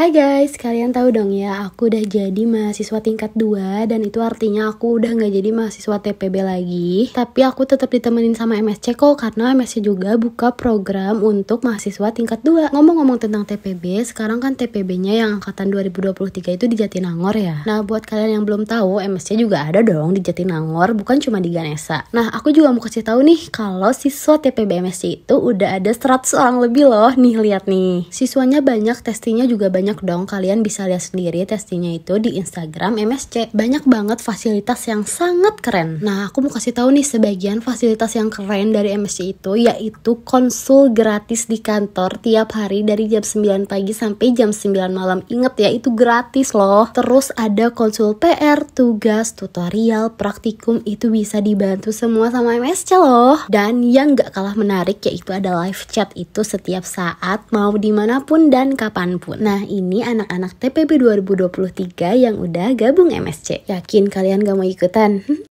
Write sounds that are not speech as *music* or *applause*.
Hai guys, kalian tahu dong ya, aku udah jadi mahasiswa tingkat 2 dan itu artinya aku udah nggak jadi mahasiswa TPB lagi. Tapi aku tetap ditemenin sama MSC kok karena MSC juga buka program untuk mahasiswa tingkat 2. Ngomong-ngomong tentang TPB, sekarang kan TPB-nya yang angkatan 2023 itu di Jatinangor ya. Nah, buat kalian yang belum tahu, MSC juga ada dong di Jatinangor, bukan cuma di Ganesa. Nah, aku juga mau kasih tahu nih kalau siswa TPB MSC itu udah ada 100 orang lebih loh. Nih lihat nih. Siswanya banyak, testingnya juga banyak banyak dong kalian bisa lihat sendiri testinya itu di Instagram MSC. Banyak banget fasilitas yang sangat keren. Nah, aku mau kasih tahu nih sebagian fasilitas yang keren dari MSC itu yaitu konsul gratis di kantor tiap hari dari jam 9 pagi sampai jam 9 malam. Ingat ya, itu gratis loh. Terus ada konsul PR, tugas, tutorial, praktikum itu bisa dibantu semua sama MSC loh. Dan yang gak kalah menarik yaitu ada live chat itu setiap saat mau dimanapun dan kapanpun. Nah, ini anak-anak TPB 2023 yang udah gabung MSC. Yakin kalian gak mau ikutan? *laughs*